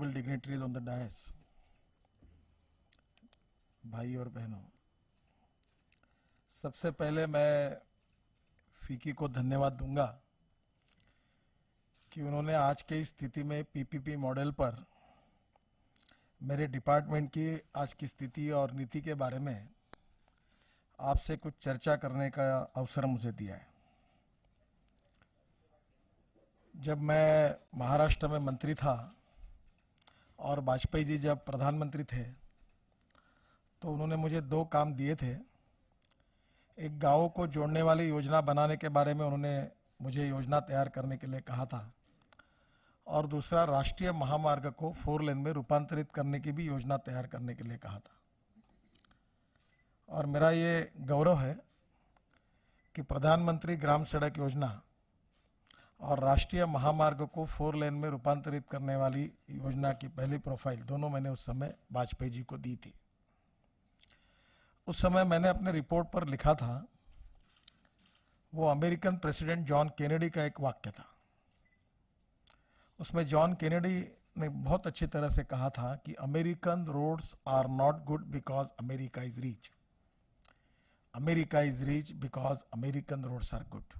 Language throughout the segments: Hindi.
respectable dignitaries on the dais भाई और बहनों सबसे पहले मैं फीकी को धन्यवाद दूंगा कि उन्होंने आज के स्थिति में पीपीपी मॉडल पर मेरे डिपार्टमेंट की आज की स्थिति और नीति के बारे में आपसे कुछ चर्चा करने का अवसर मुझे दिया है जब मैं महाराष्ट्र में मंत्री था और वाजपेयी जी जब प्रधानमंत्री थे तो उन्होंने मुझे दो काम दिए थे एक गाँव को जोड़ने वाली योजना बनाने के बारे में उन्होंने मुझे योजना तैयार करने के लिए कहा था और दूसरा राष्ट्रीय महामार्ग को फोर लेन में रूपांतरित करने की भी योजना तैयार करने के लिए कहा था और मेरा ये गौरव है कि प्रधानमंत्री ग्राम सड़क योजना और राष्ट्रीय महामार्ग को फोर लेन में रूपांतरित करने वाली योजना की पहली प्रोफाइल दोनों मैंने उस समय वाजपेयी जी को दी थी उस समय मैंने अपने रिपोर्ट पर लिखा था वो अमेरिकन प्रेसिडेंट जॉन केनेडी का एक वाक्य था उसमें जॉन केनेडी ने बहुत अच्छी तरह से कहा था कि American roads are not good because America is rich America is rich because American roads are good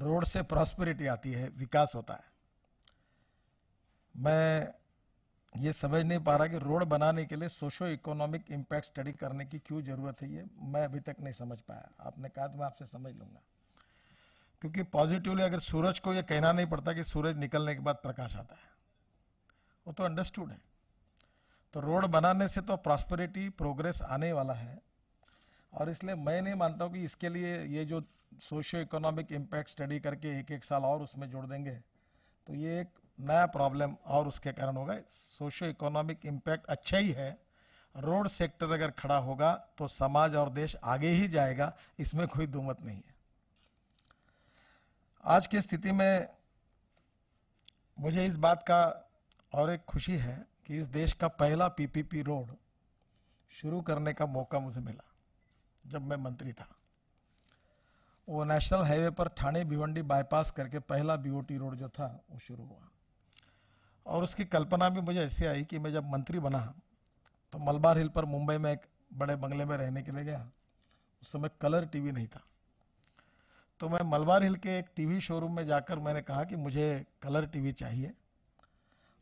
road से प्रॉस्पेरिटी आती है विकास होता है मैं ये समझ नहीं पा रहा कि रोड बनाने के लिए सोशो इकोनॉमिक इम्पैक्ट स्टडी करने की क्यों ज़रूरत है ये मैं अभी तक नहीं समझ पाया आपने कहा तो मैं आपसे समझ लूंगा क्योंकि पॉजिटिवली अगर सूरज को ये कहना नहीं पड़ता कि सूरज निकलने के बाद प्रकाश आता है वो तो अंडरस्टूड है तो रोड बनाने से तो प्रॉस्पेरिटी प्रोग्रेस आने वाला है और इसलिए मैं नहीं मानता हूँ कि इसके लिए ये जो सोशियो इकोनॉमिक इम्पैक्ट स्टडी करके एक एक साल और उसमें जोड़ देंगे तो ये एक नया प्रॉब्लम और उसके कारण होगा सोशियो इकोनॉमिक इम्पैक्ट अच्छा ही है रोड सेक्टर अगर खड़ा होगा तो समाज और देश आगे ही जाएगा इसमें कोई दुमत नहीं है आज की स्थिति में मुझे इस बात का और एक खुशी है कि इस देश का पहला पीपीपी रोड शुरू करने का मौका मुझे मिला जब मैं मंत्री था वो नेशनल हाईवे पर ठाणे भिवंडी बाईपास करके पहला बीओटी रोड जो था वो शुरू हुआ और उसकी कल्पना भी मुझे ऐसी आई कि मैं जब मंत्री बना तो मलबार हिल पर मुंबई में एक बड़े बंगले में रहने के लिए गया उस समय कलर टीवी नहीं था तो मैं मलबार हिल के एक टीवी शोरूम में जाकर मैंने कहा कि मुझे कलर टीवी चाहिए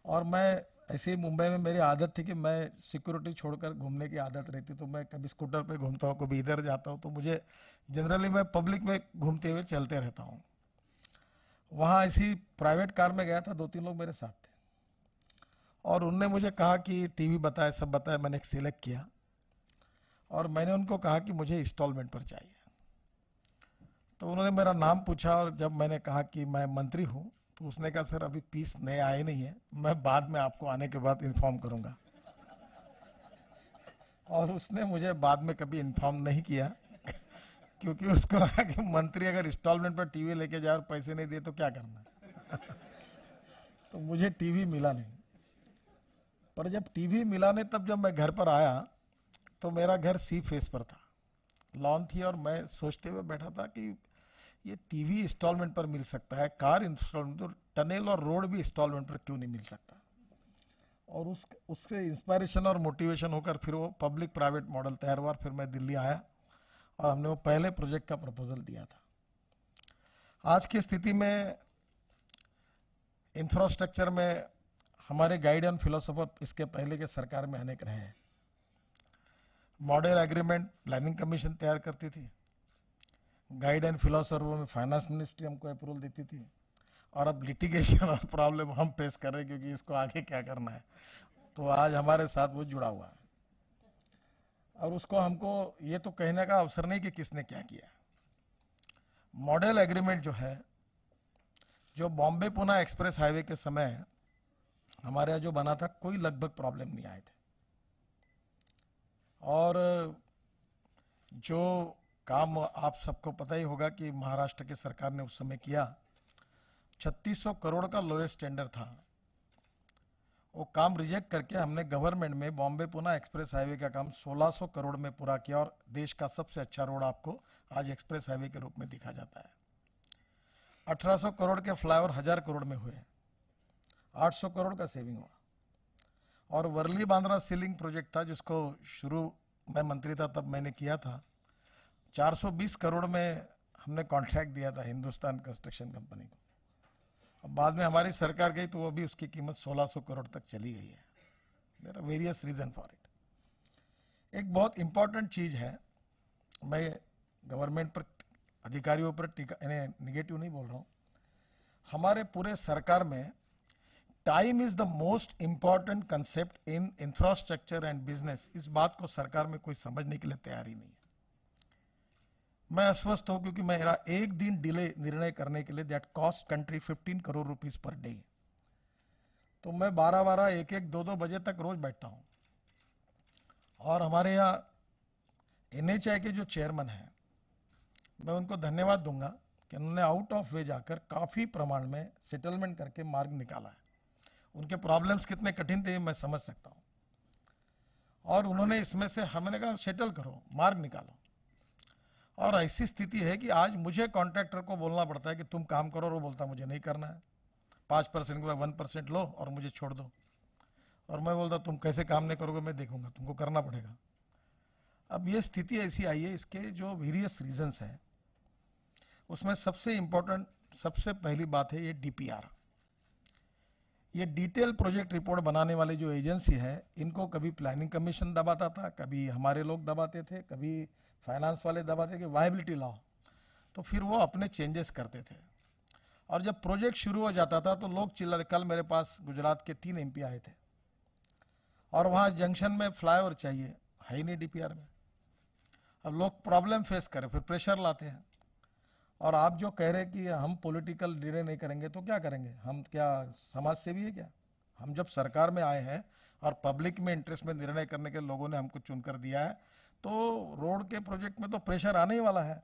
और मैं ऐसे ही मुंबई में मेरी आदत थी कि मैं सिक्योरिटी छोड़कर घूमने की आदत रहती तो मैं कभी स्कूटर पे घूमता हूँ कभी इधर जाता हूँ तो मुझे जनरली मैं पब्लिक में घूमते हुए चलते रहता हूँ वहाँ ऐसी प्राइवेट कार में गया था दो तीन लोग मेरे साथ थे और उनने मुझे कहा कि टीवी बताए सब बताए मैंने एक सिलेक्ट किया और मैंने उनको कहा कि मुझे इंस्टॉलमेंट पर चाहिए तो उन्होंने मेरा नाम पूछा और जब मैंने कहा कि मैं मंत्री हूँ तो उसने कहा सर अभी पीस नए आए नहीं है मैं बाद में आपको आने के बाद इन्फॉर्म करूंगा और उसने मुझे बाद में कभी इन्फॉर्म नहीं किया क्योंकि उसको लगा कि मंत्री अगर इंस्टॉलमेंट पर टीवी लेके जाए और पैसे नहीं दिए तो क्या करना तो मुझे टीवी मिला नहीं पर जब टीवी मिला नहीं तब जब मैं घर पर आया तो मेरा घर सी फेस पर था लॉन थी और मैं सोचते हुए बैठा था कि ये टीवी इंस्टॉलमेंट पर मिल सकता है कार इंस्टॉलमेंट तो टनल और रोड भी इंस्टॉलमेंट पर क्यों नहीं मिल सकता और उस उसके इंस्पायरेशन और मोटिवेशन होकर फिर वो पब्लिक प्राइवेट मॉडल तैयार हुआ फिर मैं दिल्ली आया और हमने वो पहले प्रोजेक्ट का प्रपोजल दिया था आज की स्थिति में इंफ्रास्ट्रक्चर में हमारे गाइड एंड फिलोसोफर इसके पहले के सरकार में अनेक रहे हैं मॉडल एग्रीमेंट प्लानिंग कमीशन तैयार करती थी गाइड एंड फिलोसर्वो में फाइनेंस मिनिस्ट्री हमको अप्रूवल देती थी और अब लिटिगेशन और प्रॉब्लम हम फेस कर रहे हैं क्योंकि इसको आगे क्या करना है तो आज हमारे साथ वो जुड़ा हुआ है और उसको हमको ये तो कहने का अवसर नहीं कि किसने क्या किया मॉडल एग्रीमेंट जो है जो बॉम्बे पुना एक्सप्रेस हाईवे के समय हमारे यहाँ जो बना था कोई लगभग प्रॉब्लम नहीं आए थे और जो काम आप सबको पता ही होगा कि महाराष्ट्र के सरकार ने उस समय किया 3600 करोड़ का लोएस्ट टेंडर था वो काम रिजेक्ट करके हमने गवर्नमेंट में बॉम्बे पुना एक्सप्रेस हाईवे का काम 1600 करोड़ में पूरा किया और देश का सबसे अच्छा रोड आपको आज एक्सप्रेस हाईवे के रूप में दिखा जाता है 1800 करोड़ के फ्लाईओवर हजार करोड़ में हुए 800 करोड़ का सेविंग हुआ और वर्ली बांद्रा सीलिंग प्रोजेक्ट था जिसको शुरू मैं मंत्री था तब मैंने किया था 420 करोड़ में हमने कॉन्ट्रैक्ट दिया था हिंदुस्तान कंस्ट्रक्शन कंपनी को अब बाद में हमारी सरकार गई तो वो भी उसकी कीमत 1600 करोड़ तक चली गई है there are various reason for it एक बहुत इंपॉर्टेंट चीज़ है मैं गवर्नमेंट पर अधिकारियों पर टीका निगेटिव नहीं बोल रहा हूँ हमारे पूरे सरकार में time is the most important concept in infrastructure and business इस बात को सरकार में कोई समझने के लिए तैयार ही नहीं है मैं अस्वस्थ हूं क्योंकि मेरा एक दिन डिले निर्णय करने के लिए that cost country fifteen crore rupees per day तो मैं बारह बारह एक एक दो दो बजे तक रोज बैठता हूँ और हमारे यहाँ एन के जो चेयरमैन हैं मैं उनको धन्यवाद दूंगा कि उन्होंने आउट ऑफ वे जाकर काफ़ी प्रमाण में सेटलमेंट करके मार्ग निकाला है उनके प्रॉब्लम्स कितने कठिन थे मैं समझ सकता हूँ और उन्होंने इसमें से हमने कहा सेटल करो मार्ग निकालो और ऐसी स्थिति है कि आज मुझे कॉन्ट्रैक्टर को बोलना पड़ता है कि तुम काम करो और वो बोलता मुझे नहीं करना है पाँच परसेंट के बाद वन परसेंट लो और मुझे छोड़ दो और मैं बोलता तुम कैसे काम नहीं करोगे मैं देखूंगा तुमको करना पड़ेगा अब ये स्थिति ऐसी आई है इसके जो वेरियस रीजंस हैं उसमें सबसे इम्पोर्टेंट सबसे पहली बात है ये आर ये डिटेल प्रोजेक्ट रिपोर्ट बनाने वाले जो एजेंसी है इनको कभी प्लानिंग कमीशन दबाता था कभी हमारे लोग दबाते थे कभी फाइनेंस वाले दबा थे कि वाइबिलिटी लाओ तो फिर वो अपने चेंजेस करते थे और जब प्रोजेक्ट शुरू हो जाता था तो लोग चिल्ला कल मेरे पास गुजरात के तीन एमपी आए थे और वहाँ जंक्शन में फ्लाईओवर चाहिए है ही नहीं डी में अब लोग प्रॉब्लम फेस करें फिर प्रेशर लाते हैं और आप जो कह रहे कि हम पॉलिटिकल निर्णय नहीं करेंगे तो क्या करेंगे हम क्या समाज से भी है क्या हम जब सरकार में आए हैं और पब्लिक में इंटरेस्ट में निर्णय करने के लोगों ने हमको चुनकर दिया है तो रोड के प्रोजेक्ट में तो प्रेशर आने ही वाला है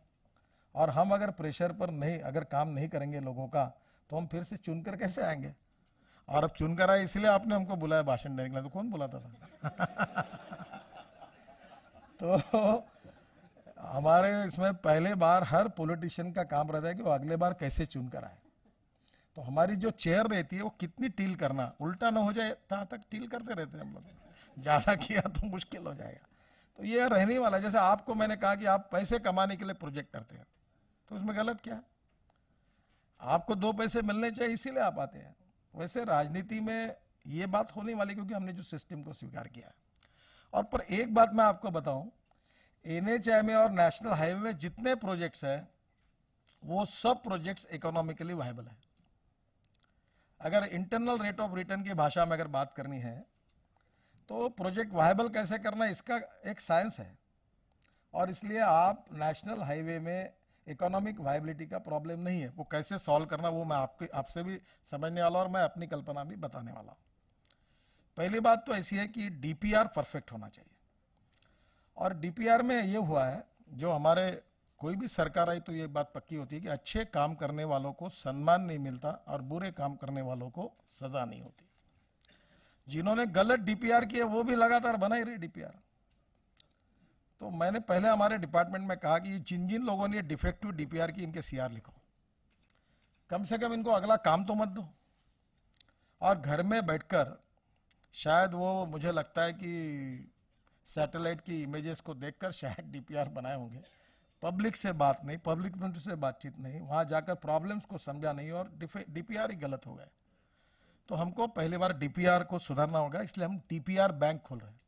और हम अगर प्रेशर पर नहीं अगर काम नहीं करेंगे लोगों का तो हम फिर से चुनकर कैसे आएंगे और अब चुनकर आए इसलिए आपने हमको बुलाया भाषण देने के लिए तो कौन बुलाता था तो हमारे इसमें पहले बार हर पॉलिटिशियन का काम रहता है कि वो अगले बार कैसे चुन कर आए तो हमारी जो चेयर रहती है वो कितनी टील करना उल्टा ना हो जाए तहाँ तक टील करते रहते हैं हम लोग ज़्यादा किया तो मुश्किल हो जाएगा तो ये रहने वाला जैसे आपको मैंने कहा कि आप पैसे कमाने के लिए प्रोजेक्ट करते हैं तो उसमें गलत क्या है आपको दो पैसे मिलने चाहिए इसीलिए आप आते हैं वैसे राजनीति में ये बात होने वाली क्योंकि हमने जो सिस्टम को स्वीकार किया है और पर एक बात मैं आपको बताऊं एनएचआई में और नेशनल हाईवे में जितने प्रोजेक्ट्स हैं वो सब प्रोजेक्ट्स इकोनॉमिकली वाइबल है अगर इंटरनल रेट ऑफ रिटर्न की भाषा में अगर बात करनी है तो प्रोजेक्ट वायबल कैसे करना इसका एक साइंस है और इसलिए आप नेशनल हाईवे में इकोनॉमिक वायबिलिटी का प्रॉब्लम नहीं है वो कैसे सॉल्व करना वो मैं आपके आपसे भी समझने वाला और मैं अपनी कल्पना भी बताने वाला हूँ पहली बात तो ऐसी है कि डीपीआर परफेक्ट होना चाहिए और डीपीआर में ये हुआ है जो हमारे कोई भी सरकार आई तो ये बात पक्की होती है कि अच्छे काम करने वालों को सम्मान नहीं मिलता और बुरे काम करने वालों को सज़ा नहीं होती जिन्होंने गलत डीपीआर किए वो भी लगातार बना ही रहे डीपीआर तो मैंने पहले हमारे डिपार्टमेंट में कहा कि जिन जिन लोगों ने डिफेक्टिव डीपीआर की इनके सीआर लिखो कम से कम इनको अगला काम तो मत दो और घर में बैठकर शायद वो मुझे लगता है कि सैटेलाइट की इमेजेस को देखकर शायद डीपीआर बनाए होंगे पब्लिक से बात नहीं पब्लिक से बातचीत नहीं वहाँ जाकर प्रॉब्लम्स को समझा नहीं और डीपीआर ही गलत हो गए तो हमको पहली बार डीपीआर को सुधारना होगा इसलिए हम डीपीआर बैंक खोल रहे हैं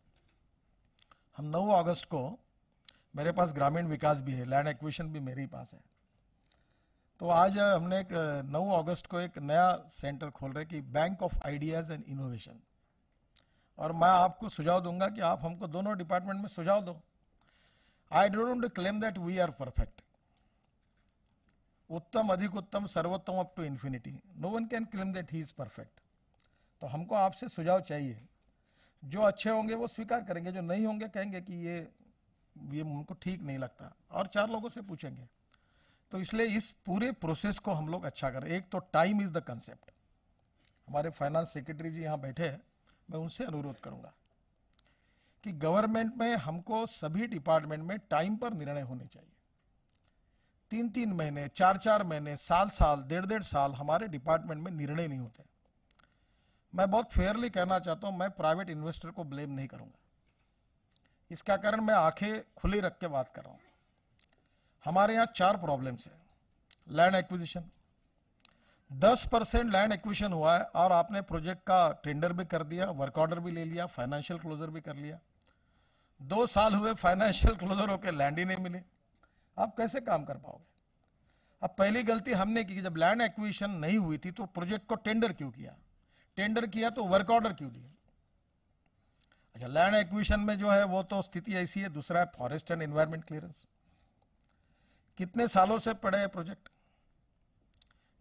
हम 9 अगस्त को मेरे पास ग्रामीण विकास भी है लैंड एक्विशन भी मेरे ही पास है तो आज हमने एक नौ अगस्त को एक नया सेंटर खोल रहे कि bank of ideas and innovation और मैं आपको सुझाव दूंगा कि आप हमको दोनों डिपार्टमेंट में सुझाव दो I don't claim that we are perfect उत्तम अधिक उत्तम सर्वोत्तम up to infinity no one can claim that he is perfect तो हमको आपसे सुझाव चाहिए जो अच्छे होंगे वो स्वीकार करेंगे जो नहीं होंगे कहेंगे कि ये ये उनको ठीक नहीं लगता और चार लोगों से पूछेंगे तो इसलिए इस पूरे प्रोसेस को हम लोग अच्छा करें एक तो टाइम इज़ द कंसेप्ट हमारे फाइनेंस सेक्रेटरी जी यहाँ बैठे हैं मैं उनसे अनुरोध करूँगा कि गवर्नमेंट में हमको सभी डिपार्टमेंट में टाइम पर निर्णय होने चाहिए तीन तीन महीने चार चार महीने साल साल डेढ़ डेढ़ साल हमारे डिपार्टमेंट में निर्णय नहीं होते मैं बहुत फेयरली कहना चाहता हूं मैं प्राइवेट इन्वेस्टर को ब्लेम नहीं करूंगा इसका कारण मैं आंखें खुली रख के बात कर रहा हूं हमारे यहाँ चार प्रॉब्लम्स है लैंड एक्विजिशन दस परसेंट लैंड एक्विजिशन हुआ है और आपने प्रोजेक्ट का टेंडर भी कर दिया वर्क ऑर्डर भी ले लिया फाइनेंशियल क्लोजर भी कर लिया दो साल हुए फाइनेंशियल क्लोजर होकर लैंड ही नहीं मिले आप कैसे काम कर पाओगे अब पहली गलती हमने की जब लैंड एक्विजिशन नहीं हुई थी तो प्रोजेक्ट को टेंडर क्यों किया टेंडर किया तो वर्क ऑर्डर क्यों दिया अच्छा लैंड एक्विशन में जो है वो तो स्थिति ऐसी है दूसरा है फॉरेस्ट एंड एनवायरमेंट क्लियरेंस कितने सालों से पड़े है प्रोजेक्ट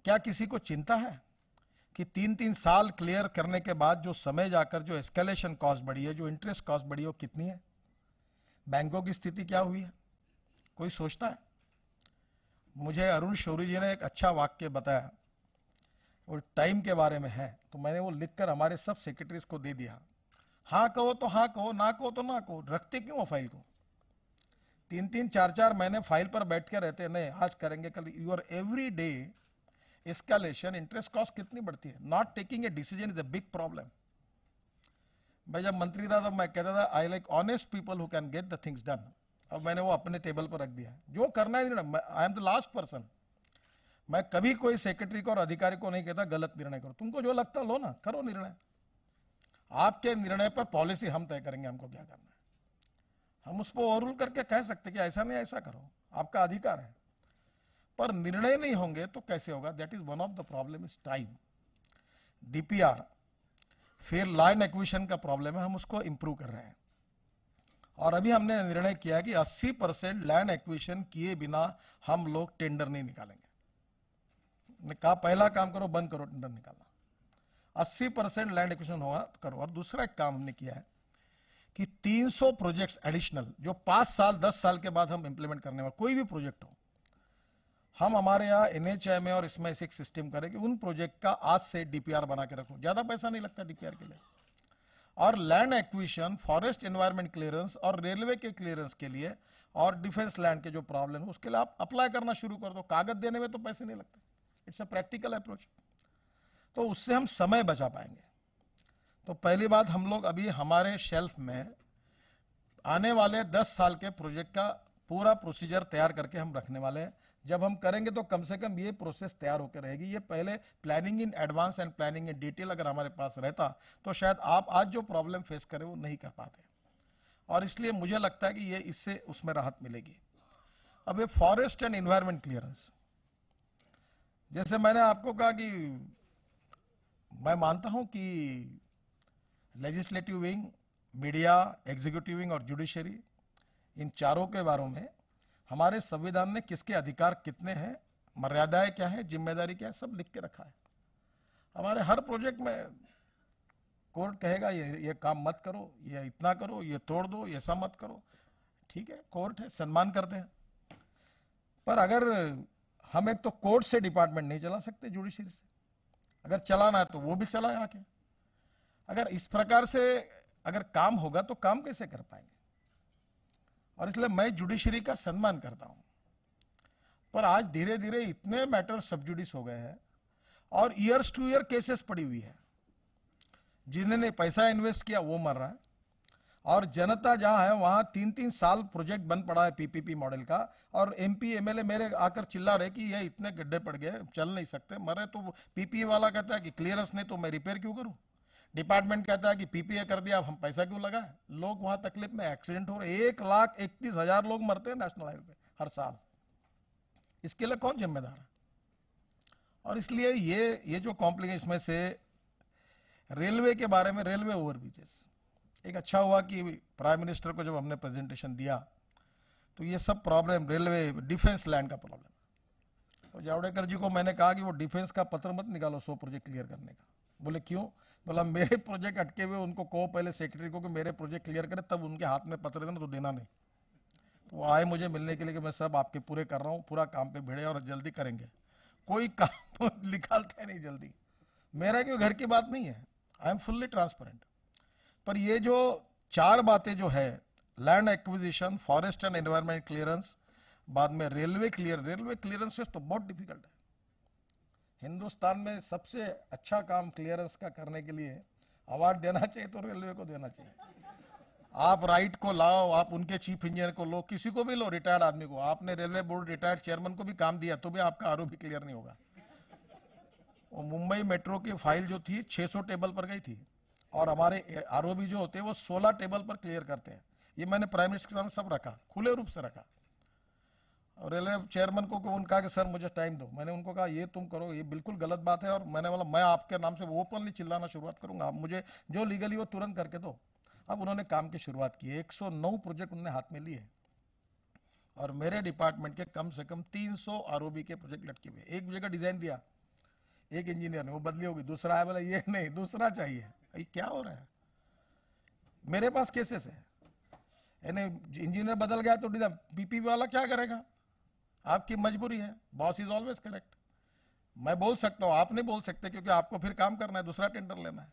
क्या किसी को चिंता है कि तीन तीन साल क्लियर करने के बाद जो समय जाकर जो एस्केलेशन कॉस्ट बढ़ी है जो इंटरेस्ट कॉस्ट बढ़ी है वो कितनी है बैंकों की स्थिति क्या हुई है कोई सोचता है मुझे अरुण शौरी जी ने एक अच्छा वाक्य बताया और टाइम के बारे में है तो मैंने वो लिखकर हमारे सब सेक्रेटरीज को दे दिया हाँ कहो तो हाँ कहो ना कहो तो ना कहो रखते क्यों वो फाइल को तीन तीन चार चार महीने फाइल पर बैठ के रहते नहीं आज करेंगे कल your every day escalation interest cost कितनी बढ़ती है not taking a decision is a big problem मैं जब मंत्री था तब मैं कहता था I like honest people who can get the things done अब मैंने वो अपने टेबल पर रख दिया जो करना है I am the last person मैं कभी कोई सेक्रेटरी को और अधिकारी को नहीं कहता गलत निर्णय करो तुमको जो लगता लो ना करो निर्णय आपके निर्णय पर पॉलिसी हम तय करेंगे हमको क्या करना है हम उसको ओवरूल करके कह सकते कि ऐसा नहीं ऐसा करो आपका अधिकार है पर निर्णय नहीं होंगे तो कैसे होगा that is one of the problem is time DPR फिर लाइन एक्विशन का प्रॉब्लम है हम उसको इंप्रूव कर रहे हैं और अभी हमने निर्णय किया कि 80 परसेंट लैंड एक्विशन किए बिना हम लोग टेंडर नहीं निकालेंगे ने कहा पहला काम करो बंद करो टेंडर निकालना 80 परसेंट लैंड एक्विजिशन होगा करो और दूसरा एक काम हमने किया है कि 300 प्रोजेक्ट्स एडिशनल जो पांच साल दस साल के बाद हम इंप्लीमेंट करने वाले कोई भी प्रोजेक्ट हो हम हमारे यहाँ एनएचआई में और इसमें ऐसे एक सिस्टम करें कि उन प्रोजेक्ट का आज से डीपीआर बना के रखो ज्यादा पैसा नहीं लगता डीपीआर के लिए और land acquisition forest environment clearance और रेलवे के क्लियरेंस के लिए और डिफेंस लैंड के जो प्रॉब्लम है उसके लिए आप अप्लाई करना शुरू कर दो कागज देने में तो पैसे नहीं लगते इट्स अ प्रैक्टिकल अप्रोच तो उससे हम समय बचा पाएंगे तो पहली बात हम लोग अभी हमारे शेल्फ में आने वाले 10 साल के प्रोजेक्ट का पूरा प्रोसीजर तैयार करके हम रखने वाले हैं जब हम करेंगे तो कम से कम ये प्रोसेस तैयार होकर रहेगी ये पहले planning in advance and planning in detail अगर हमारे पास रहता तो शायद आप आज जो प्रॉब्लम फेस करें वो नहीं कर पाते और इसलिए मुझे लगता है कि ये इससे उसमें राहत मिलेगी अब ये फॉरेस्ट एंड इन्वायरमेंट क्लियरेंस जैसे मैंने आपको कहा कि मैं मानता हूं कि legislative wing media executive wing और जुडिशरी इन चारों के बारों में हमारे संविधान ने किसके अधिकार कितने हैं मर्यादाएं क्या है जिम्मेदारी क्या है सब लिख के रखा है हमारे हर प्रोजेक्ट में कोर्ट कहेगा ये ये काम मत करो ये इतना करो ये तोड़ दो ये ऐसा मत करो ठीक है कोर्ट है सम्मान करते हैं पर अगर हम एक तो कोर्ट से डिपार्टमेंट नहीं चला सकते जुडिशरी से अगर चलाना है तो वो भी चलाए आके अगर इस प्रकार से अगर काम होगा तो काम कैसे कर पाएंगे और इसलिए मैं जुडिशरी का सम्मान करता हूं पर आज धीरे धीरे इतने मैटर सबजुडिस हो गए हैं और ईयर्स टू ईयर केसेस पड़ी हुई है जिन्होंने पैसा इन्वेस्ट किया वो मर रहा है और जनता जहां है वहां तीन तीन साल प्रोजेक्ट बन पड़ा है पीपीपी मॉडल का और एमपी एमएलए मेरे आकर चिल्ला रहे कि ये इतने गड्ढे पड़ गए चल नहीं सकते मरे तो पीपीए वाला कहता है कि क्लियरेंस नहीं तो मैं रिपेयर क्यों करूं डिपार्टमेंट कहता है कि पीपीए कर दिया अब हम पैसा क्यों लगाए लोग वहां तकलीफ में एक्सीडेंट हो रहे एक लाख इकतीस हजार लोग मरते हैं नेशनल हाईवे पे हर साल इसके लिए कौन जिम्मेदार है और इसलिए ये ये जो कॉम्प्लिकेशन में से रेलवे के बारे में रेलवे ओवरब्रिजेस एक अच्छा हुआ कि प्राइम मिनिस्टर को जब हमने प्रेजेंटेशन दिया तो ये सब प्रॉब्लम रेलवे डिफेंस लैंड का प्रॉब्लम तो जावड़ेकर जी को मैंने कहा कि वो डिफेंस का पत्र मत निकालो सौ प्रोजेक्ट क्लियर करने का बोले क्यों बोला मेरे प्रोजेक्ट अटके हुए उनको कहो पहले सेक्रेटरी को कि मेरे प्रोजेक्ट क्लियर करे तब उनके हाथ में पत्र देना तो देना नहीं तो आए मुझे मिलने के लिए कि मैं सब आपके पूरे कर रहा हूँ पूरा काम पे भिड़े और जल्दी करेंगे कोई काम निकालता है नहीं जल्दी मेरा क्यों घर की बात नहीं है आई एम फुल्ली ट्रांसपेरेंट पर ये जो चार बातें जो है land acquisition forest and environment clearance बाद में रेलवे क्लियर रेलवे क्लियरेंस तो बहुत डिफिकल्ट है हिंदुस्तान में सबसे अच्छा काम क्लियरेंस का करने के लिए अवार्ड देना चाहिए तो रेलवे को देना चाहिए आप राइट को लाओ आप उनके चीफ इंजीनियर को लो किसी को भी लो रिटायर्ड आदमी को आपने रेलवे बोर्ड रिटायर्ड चेयरमैन को भी काम दिया तो भी आपका आरोप क्लियर नहीं होगा वो मुंबई मेट्रो की फाइल जो थी 600 टेबल पर गई थी और हमारे आर जो होते हैं वो सोलह टेबल पर क्लियर करते हैं ये मैंने प्राइम मिनिस्टर के सामने सब रखा खुले रूप से रखा रेलवे चेयरमैन को उनका कि सर मुझे टाइम दो मैंने उनको कहा ये तुम करो ये बिल्कुल गलत बात है और मैंने बोला मैं आपके नाम से ओपनली चिल्लाना शुरुआत करूंगा आप मुझे जो लीगली वो तुरंत करके दो अब उन्होंने काम की शुरुआत की 109 प्रोजेक्ट उन्होंने हाथ में लिए और मेरे डिपार्टमेंट के कम से कम तीन सौ के प्रोजेक्ट लटके हुए एक जगह डिजाइन दिया एक इंजीनियर ने वो बदली होगी दूसरा आया बोला ये नहीं दूसरा चाहिए ये क्या हो रहा है मेरे पास केसेस है यानी इंजीनियर बदल गया तो बीपी वाला क्या करेगा आपकी मजबूरी है बॉस इज ऑलवेज करेक्ट मैं बोल सकता हूँ आप नहीं बोल सकते क्योंकि आपको फिर काम करना है दूसरा टेंडर लेना है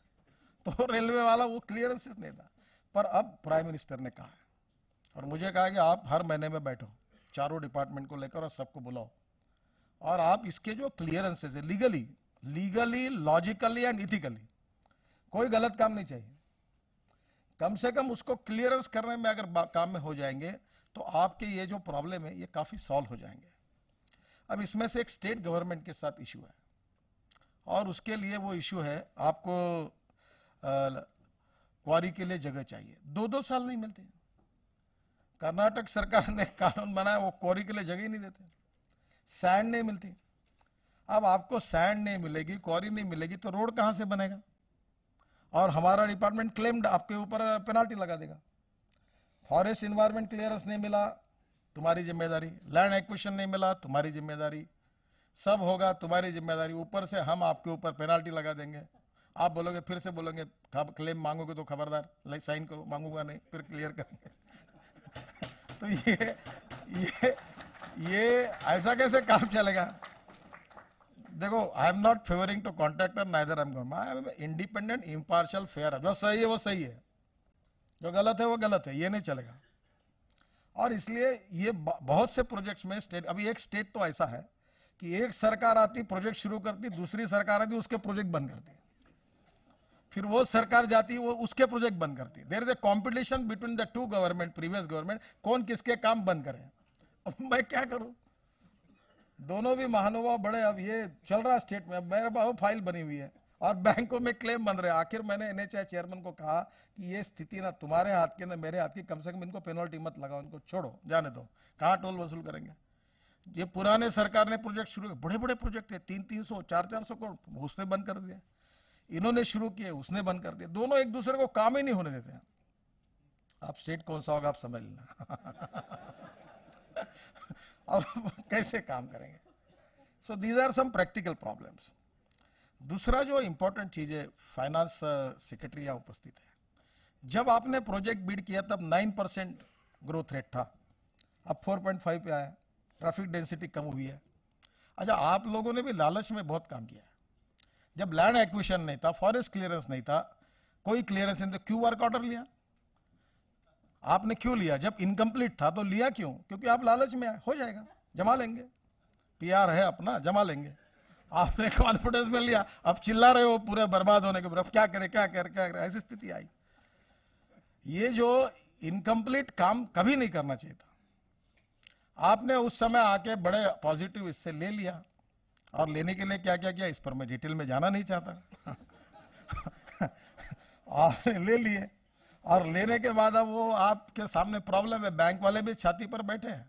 तो रेलवे वाला वो क्लियरेंसेस नहीं था पर अब प्राइम मिनिस्टर ने कहा है और मुझे कहा कि आप हर महीने में बैठो चारों डिपार्टमेंट को लेकर और सबको बुलाओ और आप इसके जो क्लियरेंसेस है legally legally logically and ethically कोई गलत काम नहीं चाहिए कम से कम उसको क्लियरेंस करने में अगर काम में हो जाएंगे तो आपके ये जो प्रॉब्लम है ये काफ़ी सॉल्व हो जाएंगे अब इसमें से एक स्टेट गवर्नमेंट के साथ इशू है और उसके लिए वो इशू है आपको क्वारी के लिए जगह चाहिए दो दो साल नहीं मिलते कर्नाटक सरकार ने कानून बनाया वो क्वारी के लिए जगह ही नहीं देते सैंड नहीं मिलती अब आपको सैंड नहीं मिलेगी क्वारी नहीं मिलेगी तो रोड कहाँ से बनेगा और हमारा डिपार्टमेंट क्लेम्ड आपके ऊपर पेनाल्टी लगा देगा फॉरेस्ट इन्वायरमेंट क्लियरेंस नहीं मिला तुम्हारी जिम्मेदारी लैंड एक्विशन नहीं मिला तुम्हारी जिम्मेदारी सब होगा तुम्हारी जिम्मेदारी ऊपर से हम आपके ऊपर पेनाल्टी लगा देंगे आप बोलोगे फिर से बोलोगे क्लेम मांगोगे तो खबरदार साइन करो मांगूंगा नहीं फिर क्लियर करेंगे तो ये ये ये ऐसा कैसे काम चलेगा देखो I am not favouring to contractor neither I am independent impartial fair जो सही है वो सही है जो गलत है वो गलत है ये नहीं चलेगा और इसलिए ये बहुत से प्रोजेक्ट्स में स्टेट अभी एक स्टेट तो ऐसा है कि एक सरकार आती प्रोजेक्ट शुरू करती दूसरी सरकार आती उसके प्रोजेक्ट बंद करती फिर वो सरकार जाती वो उसके प्रोजेक्ट बंद करती there is a competition between the two government previous government कौन किसके काम बंद करें अब मैं क्या करूं दोनों भी महानुभाव बड़े अब ये चल रहा स्टेट में अब मेरे पास फाइल बनी हुई है और बैंकों में क्लेम बन रहे हैं आखिर मैंने एन चेयरमैन को कहा कि ये स्थिति ना तुम्हारे हाथ के ना मेरे हाथ की कम से कम इनको पेनल्टी मत लगाओ इनको छोड़ो जाने दो कहाँ टोल वसूल करेंगे ये पुराने सरकार ने प्रोजेक्ट शुरू किए बड़े बड़े प्रोजेक्ट है तीन तीन सौ चार चार सौ करोड़ उसने बंद कर दिया इन्होंने शुरू किए उसने बंद कर दिया दोनों एक दूसरे को काम ही नहीं होने देते आप स्टेट कौन सा होगा आप समझ लेना अब कैसे काम करेंगे so these are some practical problems दूसरा जो इम्पोर्टेंट चीज़ है फाइनेंस सेक्रेटरी uh, यहाँ उपस्थित है जब आपने प्रोजेक्ट बीड किया तब 9 परसेंट ग्रोथ रेट था अब 4.5 पे आया ट्रैफिक डेंसिटी कम हुई है अच्छा आप लोगों ने भी लालच में बहुत काम किया जब लैंड एक्विशन नहीं था फॉरेस्ट क्लियरेंस नहीं था कोई क्लियरेंस नहीं था क्यू वर्क ऑर्डर लिया आपने क्यों लिया जब इनकम्प्लीट था तो लिया क्यों क्योंकि आप लालच में हो जाएगा जमा लेंगे पीआर है अपना जमा लेंगे आपने कॉन्फिडेंस में लिया अब चिल्ला रहे हो पूरे बर्बाद होने के बाद क्या करे क्या करें क्या करे ऐसी स्थिति आई ये जो इनकम्प्लीट काम कभी नहीं करना चाहिए था आपने उस समय आके बड़े पॉजिटिव इससे ले लिया और लेने के लिए क्या क्या किया इस पर मैं डिटेल में जाना नहीं चाहता आपने ले लिए और लेने के बाद अब वो आपके सामने प्रॉब्लम है बैंक वाले भी छाती पर बैठे हैं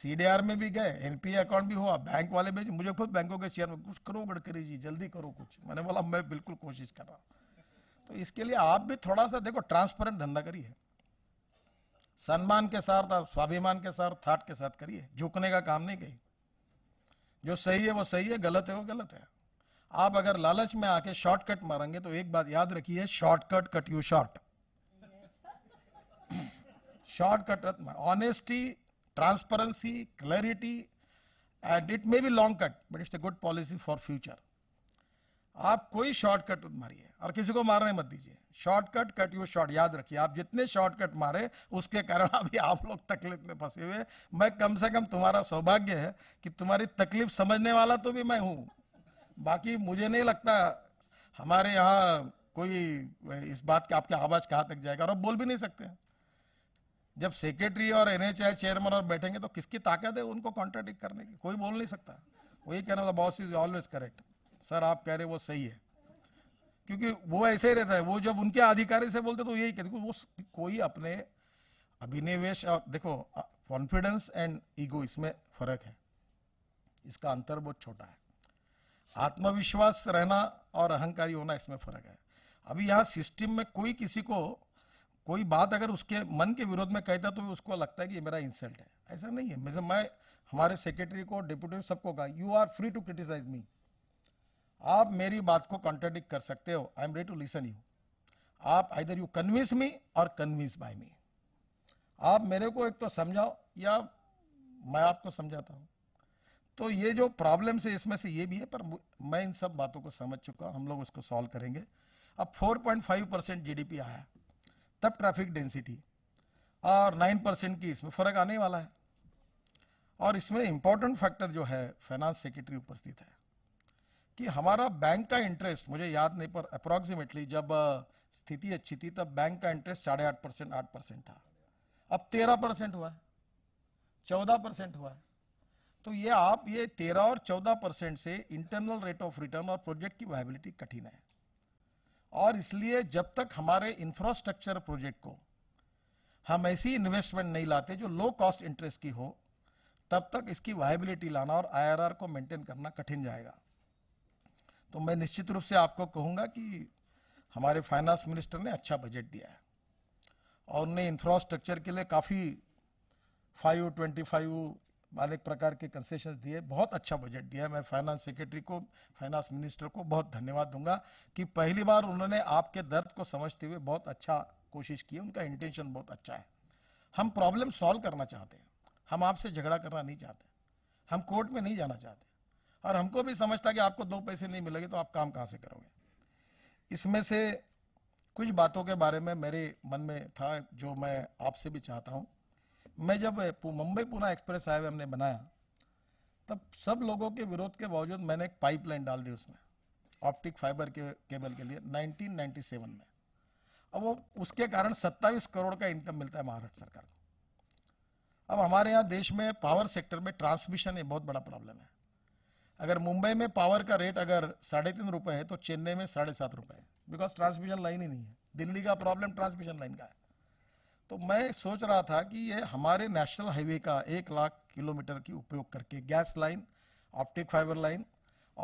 सीडीआर में भी गए एनपीए अकाउंट भी हुआ बैंक वाले भी मुझे खुद बैंकों के शेयर में कुछ करो गडकरी जी जल्दी करो कुछ मैंने बोला मैं बिल्कुल कोशिश कर रहा हूँ तो इसके लिए आप भी थोड़ा सा देखो ट्रांसपेरेंट धंधा करिए सम्मान के साथ आप स्वाभिमान के साथ थाट के साथ करिए झुकने का काम नहीं कही जो सही है वो सही है गलत है वो गलत है आप अगर लालच में आके शॉर्टकट मारेंगे तो एक बात याद रखिए shortcut cut you short shortcut Ratma. Honesty, transparency, clarity, and it may be long cut, but it's a good policy for future. आप कोई शॉर्टकट मत मारिए और किसी को मारने मत दीजिए शॉर्टकट कट यू शॉर्ट याद रखिए आप जितने शॉर्टकट मारे उसके कारण अभी आप लोग तकलीफ में फंसे हुए मैं कम से कम तुम्हारा सौभाग्य है कि तुम्हारी तकलीफ समझने वाला तो भी मैं हूँ बाकी मुझे नहीं लगता हमारे यहाँ कोई इस बात की आपकी आवाज़ कहाँ तक जाएगा और बोल भी नहीं सकते हैं जब सेक्रेटरी और एनएचआई चेयरमैन और बैठेंगे तो किसकी ताकत है उनको कॉन्ट्राडिक्ट करने की कोई बोल नहीं सकता वही कहना था boss is always correct sir आप कह रहे वो सही है क्योंकि वो ऐसे ही रहता है वो जब उनके अधिकारी से बोलते तो यही कहते वो कोई अपने अभिनिवेश और देखो कॉन्फिडेंस एंड ईगो इसमें फर्क है इसका अंतर बहुत छोटा है आत्मविश्वास रहना और अहंकारी होना इसमें फर्क है अभी यहाँ सिस्टम में कोई किसी को कोई बात अगर उसके मन के विरोध में कहता तो उसको लगता है कि ये मेरा इंसल्ट है ऐसा नहीं है मैं मैं हमारे सेक्रेटरी को डिप्यूटी सबको कहा you are free to criticise me आप मेरी बात को कॉन्ट्रेडिक्ट कर सकते हो I am ready to listen you आप आइधर यू कन्विंस मी और कन्विंस बाय मी आप मेरे को एक तो समझाओ या मैं आपको समझाता हूँ तो ये जो प्रॉब्लम्स है इसमें से ये भी है पर मैं इन सब बातों को समझ चुका हम लोग उसको सॉल्व करेंगे अब 4.5 परसेंट जीडीपी आया तब ट्रैफिक डेंसिटी और नाइन परसेंट की इसमें फ़र्क आने वाला है और इसमें इंपॉर्टेंट फैक्टर जो है फाइनेंस सेक्रेटरी उपस्थित है कि हमारा बैंक का इंटरेस्ट मुझे याद नहीं पर अप्रोक्सीमेटली जब स्थिति अच्छी थी तब बैंक का इंटरेस्ट साढ़े आठ परसेंट आठ परसेंट था अब तेरह परसेंट हुआ है चौदह परसेंट हुआ है तो ये आप ये तेरह और चौदह परसेंट से इंटरनल रेट ऑफ रिटर्न और प्रोजेक्ट की वायबिलिटी कठिन है और इसलिए जब तक हमारे इंफ्रास्ट्रक्चर प्रोजेक्ट को हम ऐसी इन्वेस्टमेंट नहीं लाते जो लो कॉस्ट इंटरेस्ट की हो तब तक इसकी वायबिलिटी लाना और आईआरआर को मेंटेन करना कठिन जाएगा तो मैं निश्चित रूप से आपको कहूंगा कि हमारे फाइनेंस मिनिस्टर ने अच्छा बजट दिया है और उन्हें इंफ्रास्ट्रक्चर के लिए काफ़ी फाइव ट्वेंटी फाइव अनेक प्रकार के कंसेशन दिए बहुत अच्छा बजट दिया मैं फाइनेंस सेक्रेटरी को फाइनेंस मिनिस्टर को बहुत धन्यवाद दूंगा कि पहली बार उन्होंने आपके दर्द को समझते हुए बहुत अच्छा कोशिश की उनका इंटेंशन बहुत अच्छा है हम प्रॉब्लम सॉल्व करना चाहते हैं हम आपसे झगड़ा करना नहीं चाहते हम कोर्ट में नहीं जाना चाहते और हमको भी समझता कि आपको दो पैसे नहीं मिलेंगे तो आप काम कहाँ से करोगे इसमें से कुछ बातों के बारे में मेरे मन में था जो मैं आपसे भी चाहता हूँ मैं जब मुंबई पुणे एक्सप्रेस हाईवे हमने बनाया तब सब लोगों के विरोध के बावजूद मैंने एक पाइपलाइन डाल दी उसमें ऑप्टिक फाइबर के केबल के लिए 1997 में अब वो उसके कारण 27 करोड़ का इनकम मिलता है महाराष्ट्र सरकार को अब हमारे यहाँ देश में पावर सेक्टर में ट्रांसमिशन एक बहुत बड़ा प्रॉब्लम है अगर मुंबई में पावर का रेट अगर साढ़े तीन रुपये है तो चेन्नई में साढ़े सात रुपये है बिकॉज ट्रांसमिशन लाइन ही नहीं है दिल्ली का प्रॉब्लम ट्रांसमिशन लाइन का है तो मैं सोच रहा था कि ये हमारे नेशनल हाईवे का एक लाख किलोमीटर की उपयोग करके gas line optic fibre line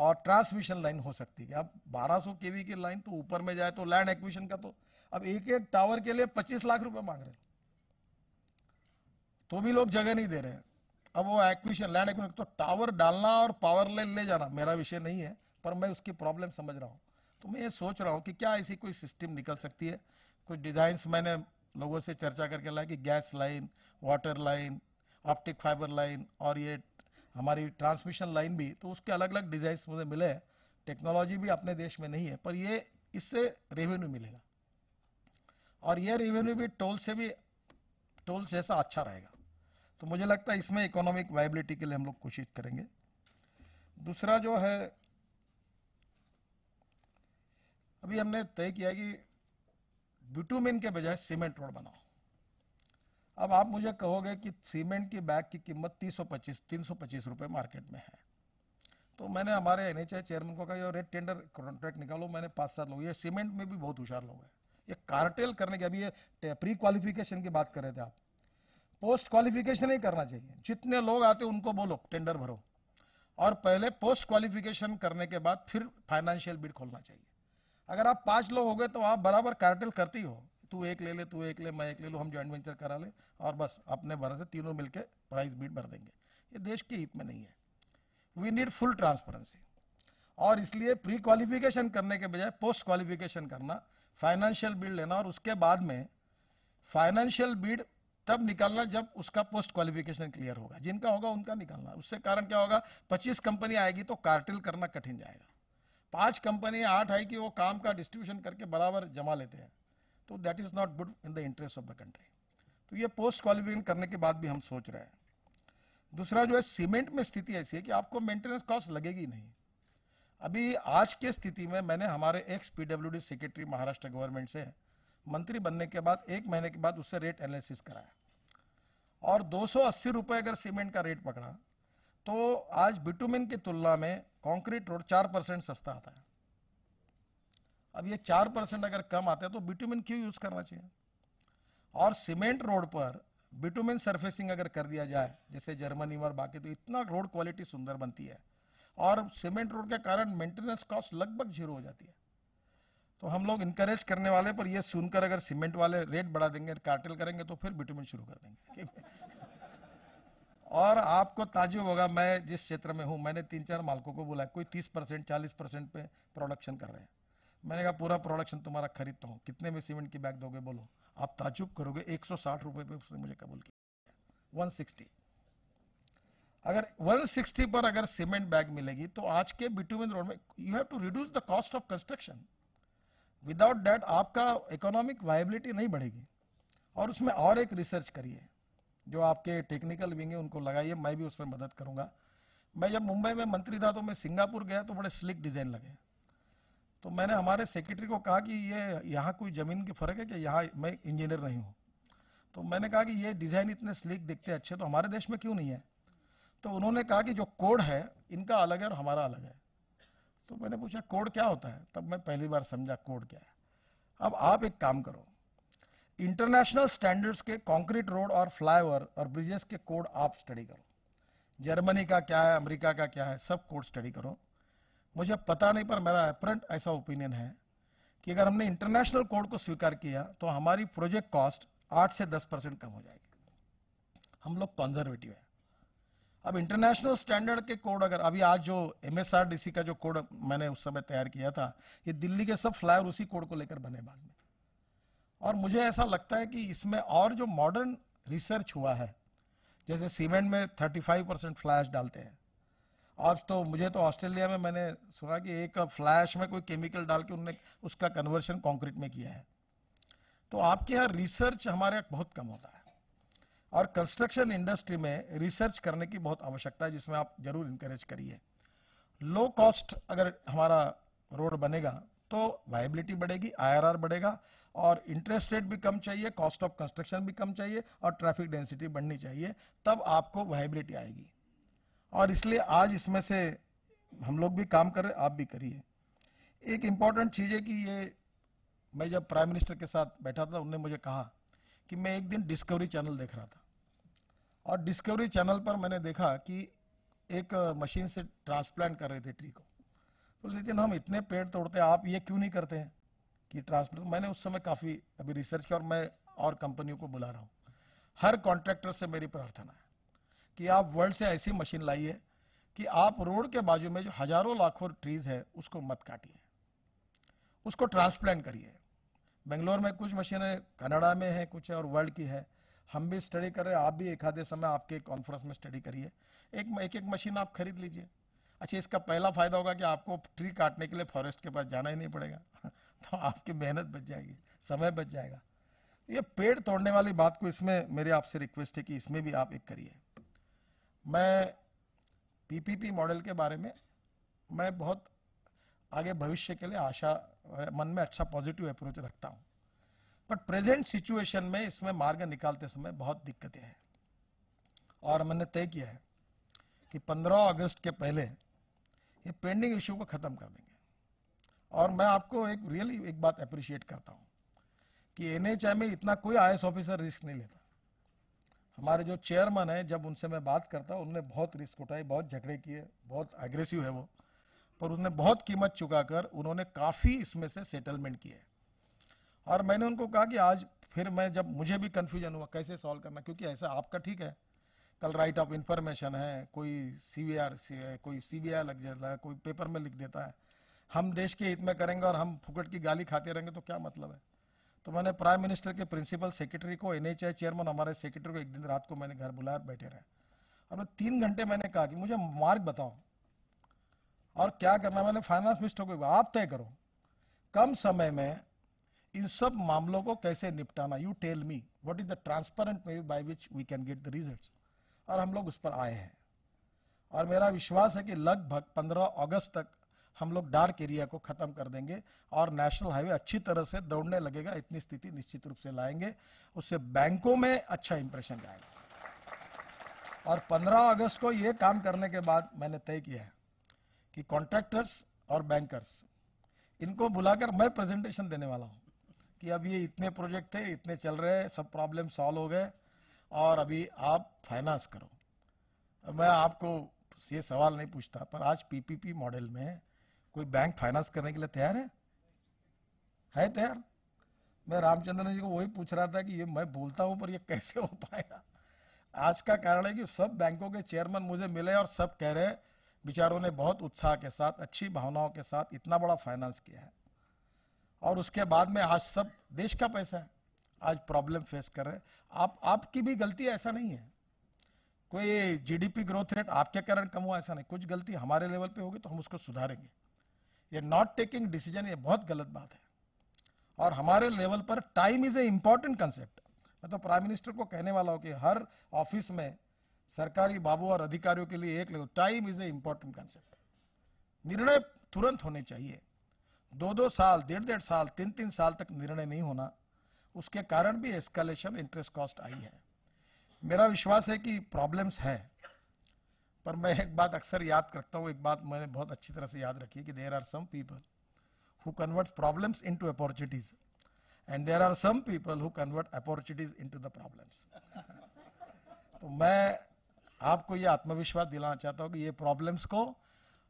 और ट्रांसमिशन लाइन हो सकती है अब 1200 केवी की लाइन तो ऊपर में जाए तो लैंड एक्विशन का तो अब एक एक टावर के लिए 25 लाख रुपए मांग रहे तो भी लोग जगह नहीं दे रहे हैं अब वो एक्विशन लैंड एक्विशन तो टावर डालना और पावर लाइन ले जाना मेरा विषय नहीं है पर मैं उसकी प्रॉब्लम समझ रहा हूँ तो मैं ये सोच रहा हूँ कि क्या ऐसी कोई सिस्टम निकल सकती है कुछ डिजाइन मैंने लोगों से चर्चा करके लाए कि gas line water line optic fibre line और ये हमारी ट्रांसमिशन लाइन भी तो उसके अलग अलग डिजाइन मुझे मिले हैं टेक्नोलॉजी भी अपने देश में नहीं है पर ये इससे रेवेन्यू मिलेगा और ये रेवेन्यू भी टोल से भी टोल से ऐसा अच्छा रहेगा तो मुझे लगता है इसमें इकोनॉमिक वाइबिलिटी के लिए हम लोग कोशिश करेंगे दूसरा जो है अभी हमने तय किया कि बिटुमिन के बजाय सीमेंट रोड बनाओ अब आप मुझे कहोगे कि सीमेंट की बैग की कीमत 325 325 रुपए मार्केट में है तो मैंने हमारे एन चेयरमैन को कहा ये रेड टेंडर कॉन्ट्रैक्ट निकालो मैंने पाँच सात लोग ये सीमेंट में भी बहुत होशियार लोग हैं ये कार्टेल करने के अभी ये प्री क्वालिफिकेशन की बात कर रहे थे आप पोस्ट क्वालिफिकेशन ही करना चाहिए जितने लोग आते उनको बोलो टेंडर भरो और पहले पोस्ट क्वालिफिकेशन करने के बाद फिर फाइनेंशियल बिड खोलना चाहिए अगर आप पांच लोग हो गए तो आप बराबर कार्टेल करती हो तू एक ले ले तू एक ले मैं एक ले लूँ हम ज्वाइंट वेंचर करा ले और बस अपने भर से तीनों मिलके प्राइस बीट भर देंगे ये देश के हित में नहीं है वी नीड फुल ट्रांसपेरेंसी और इसलिए प्री क्वालिफिकेशन करने के बजाय पोस्ट क्वालिफिकेशन करना फाइनेंशियल बीड लेना और उसके बाद में फाइनेंशियल बीड तब निकालना जब उसका पोस्ट क्वालिफिकेशन क्लियर होगा जिनका होगा उनका निकालना उससे कारण क्या होगा पच्चीस कंपनी आएगी तो कार्टिल करना कठिन जाएगा पांच कंपनी आठ है कि वो काम का डिस्ट्रीब्यूशन करके बराबर जमा लेते हैं तो that is not good in the interest of the country तो ये पोस्ट क्वालिफिकेशन करने के बाद भी हम सोच रहे हैं दूसरा जो है सीमेंट में स्थिति ऐसी है कि आपको मेंटेनेंस कॉस्ट लगेगी नहीं अभी आज के स्थिति में मैंने हमारे ex PW secretary Maharashtra government से मंत्री बनने के बाद एक महीने के बाद उससे रेट एनालिसिस कराया और दो सौ अगर सीमेंट का रेट पकड़ा तो आज बिटुमिन की तुलना में कॉन्क्रीट रोड चार परसेंट सस्ता आता है अब ये चार परसेंट अगर कम आता है तो बिटुमिन क्यों यूज़ करना चाहिए और सीमेंट रोड पर बिटुमिन सरफेसिंग अगर कर दिया जाए जैसे जर्मनी और बाकी तो इतना रोड क्वालिटी सुंदर बनती है और सीमेंट रोड के कारण मेंटेनेंस कॉस्ट लगभग जीरो हो जाती है तो हम लोग इनकरेज करने वाले पर ये सुनकर अगर सीमेंट वाले रेट बढ़ा देंगे कार्टेल करेंगे तो फिर बिटुमिन शुरू कर देंगे और आपको ताजुब होगा मैं जिस क्षेत्र में हूँ मैंने तीन चार मालकों को बोला कोई तीस परसेंट चालीस परसेंट पे प्रोडक्शन कर रहे हैं मैंने कहा पूरा प्रोडक्शन तुम्हारा खरीदता तो हूँ कितने में सीमेंट की बैग दोगे बोलो आप ताजुब करोगे एक सौ साठ रुपये पे उसने मुझे कबूल किया वन सिक्सटी अगर 160 पर अगर सीमेंट बैग मिलेगी तो आज के बिटुमिन रोड में you have to reduce the cost of construction without that आपका इकोनॉमिक वायबिलिटी नहीं बढ़ेगी और उसमें और एक रिसर्च करिए जो आपके टेक्निकल विंग है उनको लगाइए मैं भी उसमें मदद करूँगा मैं जब मुंबई में मंत्री था तो मैं सिंगापुर गया तो बड़े स्लिक डिज़ाइन लगे तो मैंने हमारे सेक्रेटरी को कहा कि ये यहाँ कोई ज़मीन की फ़र्क है कि यहाँ मैं इंजीनियर नहीं हूँ तो मैंने कहा कि ये डिज़ाइन इतने स्लिक दिखते अच्छे तो हमारे देश में क्यों नहीं है तो उन्होंने कहा कि जो कोड है इनका अलग है और हमारा अलग है तो मैंने पूछा कोड क्या होता है तब मैं पहली बार समझा कोड क्या है अब आप एक काम करो इंटरनेशनल स्टैंडर्ड्स के कंक्रीट रोड और फ्लाईओवर और ब्रिजेस के कोड आप स्टडी करो जर्मनी का क्या है अमेरिका का क्या है सब कोड स्टडी करो मुझे पता नहीं पर मेरा अपरेंट ऐसा ओपिनियन है कि अगर हमने इंटरनेशनल कोड को स्वीकार किया तो हमारी प्रोजेक्ट कॉस्ट आठ से दस परसेंट कम हो जाएगी हम लोग कॉन्जर्वेटिव है अब इंटरनेशनल स्टैंडर्ड के कोड अगर अभी आज जो एम का जो कोड मैंने उस समय तैयार किया था ये दिल्ली के सब फ्लाईओवर उसी कोड को लेकर बने बाद में और मुझे ऐसा लगता है कि इसमें और जो मॉडर्न रिसर्च हुआ है जैसे सीमेंट में 35 परसेंट फ्लैश डालते हैं अब तो मुझे तो ऑस्ट्रेलिया में मैंने सुना कि एक फ्लैश में कोई केमिकल डाल के उनने उसका कन्वर्शन कंक्रीट में किया है तो आपके यहाँ रिसर्च हमारे यहाँ बहुत कम होता है और कंस्ट्रक्शन इंडस्ट्री में रिसर्च करने की बहुत आवश्यकता है जिसमें आप जरूर इंकरेज करिए लो कॉस्ट अगर हमारा रोड बनेगा तो वाइबिलिटी बढ़ेगी आईआरआर बढ़ेगा और इंटरेस्ट रेट भी कम चाहिए कॉस्ट ऑफ कंस्ट्रक्शन भी कम चाहिए और ट्रैफिक डेंसिटी बढ़नी चाहिए तब आपको वाइबिलिटी आएगी और इसलिए आज इसमें से हम लोग भी काम करें आप भी करिए एक इम्पॉर्टेंट चीज़ है कि ये मैं जब प्राइम मिनिस्टर के साथ बैठा था उन्होंने मुझे कहा कि मैं एक दिन डिस्कवरी चैनल देख रहा था और डिस्कवरी चैनल पर मैंने देखा कि एक मशीन से ट्रांसप्लांट कर रहे थे ट्री को तो लेकिन हम इतने पेड़ तोड़ते हैं आप ये क्यों नहीं करते हैं कि ट्रांसप्लांट तो मैंने उस समय काफ़ी अभी रिसर्च किया और मैं और कंपनियों को बुला रहा हूँ हर कॉन्ट्रैक्टर से मेरी प्रार्थना है कि आप वर्ल्ड से ऐसी मशीन लाइए कि आप रोड के बाजू में जो हजारों लाखों ट्रीज है उसको मत काटिए उसको ट्रांसप्लांट करिए बेंगलोर में कुछ मशीनें कनाडा में हैं कुछ है और वर्ल्ड की है हम भी स्टडी कर रहे हैं आप भी एक आधे समय आपके कॉन्फ्रेंस में स्टडी करिए एक एक एक मशीन आप खरीद लीजिए अच्छा इसका पहला फ़ायदा होगा कि आपको ट्री काटने के लिए फॉरेस्ट के पास जाना ही नहीं पड़ेगा तो आपकी मेहनत बच जाएगी समय बच जाएगा तो ये पेड़ तोड़ने वाली बात को इसमें मेरे आपसे रिक्वेस्ट है कि इसमें भी आप एक करिए मैं पीपीपी मॉडल के बारे में मैं बहुत आगे भविष्य के लिए आशा मन में अच्छा पॉजिटिव अप्रोच रखता हूँ बट प्रेजेंट सिचुएशन में इसमें मार्ग निकालते समय बहुत दिक्कतें हैं और मैंने तय किया है कि 15 अगस्त के पहले ये पेंडिंग इश्यू को ख़त्म कर देंगे और मैं आपको एक रियली एक बात अप्रिशिएट करता हूँ कि एन में इतना कोई आई ऑफिसर रिस्क नहीं लेता हमारे जो चेयरमैन है जब उनसे मैं बात करता हूँ उनने बहुत रिस्क उठाई बहुत झगड़े किए बहुत एग्रेसिव है वो पर उन्होंने बहुत कीमत चुकाकर उन्होंने काफ़ी इसमें से सेटलमेंट किए और मैंने उनको कहा कि आज फिर मैं जब मुझे भी कन्फ्यूजन हुआ कैसे सॉल्व करना क्योंकि ऐसा आपका ठीक है कल राइट ऑफ इंफॉर्मेशन है कोई सी बी आर कोई सी बी आई लग जाता है कोई पेपर में लिख देता है हम देश के हित में करेंगे और हम फुकट की गाली खाते रहेंगे तो क्या मतलब है तो मैंने प्राइम मिनिस्टर के प्रिंसिपल सेक्रेटरी को एन चेयरमैन हमारे सेक्रेटरी को एक दिन रात को मैंने घर बुलाया बैठे रहे और तीन घंटे मैंने कहा कि मुझे मार्ग बताओ और क्या करना मैंने फाइनेंस मिनिस्टर को आप तय करो कम समय में इन सब मामलों को कैसे निपटाना you tell me what is the transparent way by which we can get the results और हम लोग उस पर आए हैं और मेरा विश्वास है कि लगभग 15 अगस्त तक हम लोग डार्क एरिया को खत्म कर देंगे और नेशनल हाईवे अच्छी तरह से दौड़ने लगेगा इतनी स्थिति निश्चित रूप से लाएंगे उससे बैंकों में अच्छा इंप्रेशन जाएगा और 15 अगस्त को ये काम करने के बाद मैंने तय किया है कि कॉन्ट्रैक्टर्स और बैंकर्स इनको बुलाकर मैं प्रेजेंटेशन देने वाला हूँ कि अब ये इतने प्रोजेक्ट थे इतने चल रहे सब प्रॉब्लम सॉल्व हो गए और अभी आप फाइनेंस करो मैं आपको ये सवाल नहीं पूछता पर आज पीपीपी मॉडल में कोई बैंक फाइनेंस करने के लिए तैयार है है तैयार मैं रामचंद्र जी को वही पूछ रहा था कि ये मैं बोलता हूँ पर ये कैसे हो पाएगा आज का कारण है कि सब बैंकों के चेयरमैन मुझे मिले और सब कह रहे बिचारों ने बहुत उत्साह के साथ अच्छी भावनाओं के साथ इतना बड़ा फाइनेंस किया है और उसके बाद में आज सब देश का पैसा है आज प्रॉब्लम फेस कर रहे हैं आप आपकी भी गलती ऐसा नहीं है कोई जीडीपी ग्रोथ रेट आपके कारण कम हुआ ऐसा नहीं कुछ गलती हमारे लेवल पे होगी तो हम उसको सुधारेंगे ये नॉट टेकिंग डिसीजन ये बहुत गलत बात है और हमारे लेवल पर time is a important concept मैं तो प्राइम मिनिस्टर को कहने वाला हूँ कि हर ऑफिस में सरकारी बाबू और अधिकारियों के लिए एक time is a important concept निर्णय तुरंत होने चाहिए दो दो साल डेढ़ डेढ़ साल तीन तीन साल तक निर्णय नहीं होना उसके कारण भी एस्केलेशन इंटरेस्ट कॉस्ट आई है मेरा विश्वास है कि प्रॉब्लम्स हैं पर मैं एक बात अक्सर याद करता हूँ एक बात मैंने बहुत अच्छी तरह से याद रखी कि there are some people who convert problems to opportunities and there are some people who convert opportunities into the problems तो मैं आपको ये आत्मविश्वास दिलाना चाहता हूँ कि ये प्रॉब्लम्स को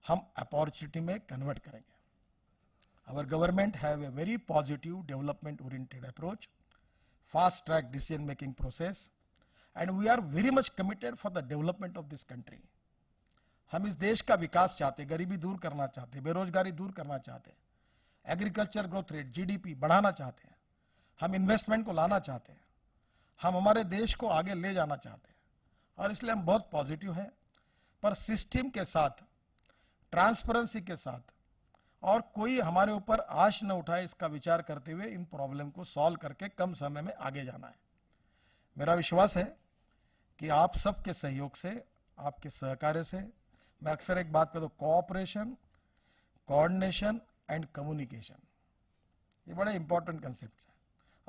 हम अपॉर्चुनिटी में कन्वर्ट करेंगे Our government have a very positive development oriented approach, fast track decision making process and we are very much committed for the development of this country. hum is desh ka vikas chahte garibi dur karna chahte berozgari dur karna chahte agriculture growth rate gdp badhana chahte हैं हम इन्वेस्टमेंट को लाना चाहते हैं हम हमारे देश को आगे ले जाना चाहते हैं और इसलिए हम बहुत पॉजिटिव हैं पर सिस्टम ke sath ट्रांसपेरेंसी के साथ और कोई हमारे ऊपर आश न उठाए इसका विचार करते हुए इन प्रॉब्लम को सॉल्व करके कम समय में आगे जाना है मेरा विश्वास है कि आप सबके सहयोग से आपके सहकार्य से मैं अक्सर एक बात पे हूँ कोऑपरेशन कोऑर्डिनेशन एंड कम्युनिकेशन ये बड़े इंपॉर्टेंट कंसेप्ट है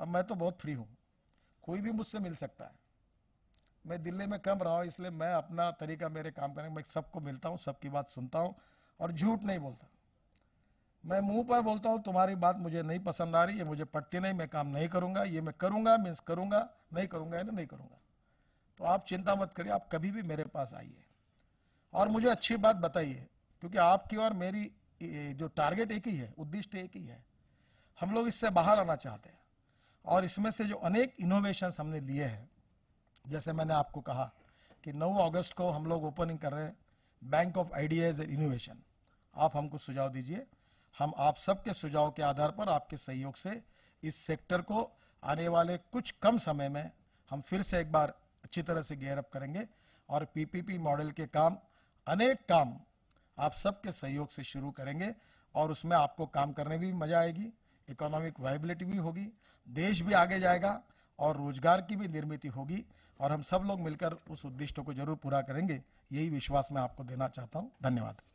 अब मैं तो बहुत फ्री हूँ कोई भी मुझसे मिल सकता है मैं दिल्ली में कम रहा हूँ इसलिए मैं अपना तरीका मेरे काम करने मैं सबको मिलता हूँ सबकी बात सुनता हूँ और झूठ नहीं बोलता मैं मुंह पर बोलता हूँ तुम्हारी बात मुझे नहीं पसंद आ रही ये मुझे पटती नहीं मैं काम नहीं करूंगा ये मैं करूंगा मीन्स करूंगा नहीं करूंगा या नहीं करूंगा तो आप चिंता मत करिए आप कभी भी मेरे पास आइए और मुझे अच्छी बात बताइए क्योंकि आपकी और मेरी जो टारगेट एक ही है उद्दिष्ट एक ही है हम लोग इससे बाहर आना चाहते हैं और इसमें से जो अनेक इनोवेशन हमने लिए हैं जैसे मैंने आपको कहा कि 9 अगस्त को हम लोग ओपनिंग कर रहे हैं bank of ideas and innovation आप हमको सुझाव दीजिए हम आप सबके सुझाव के आधार पर आपके सहयोग से इस सेक्टर को आने वाले कुछ कम समय में हम फिर से एक बार अच्छी तरह से गेयरअप करेंगे और पीपीपी मॉडल के काम अनेक काम आप सबके सहयोग से शुरू करेंगे और उसमें आपको काम करने भी मजा आएगी इकोनॉमिक वाइबिलिटी भी होगी देश भी आगे जाएगा और रोजगार की भी निर्मित होगी और हम सब लोग मिलकर उस उद्दिष्ट को जरूर पूरा करेंगे यही विश्वास मैं आपको देना चाहता हूँ धन्यवाद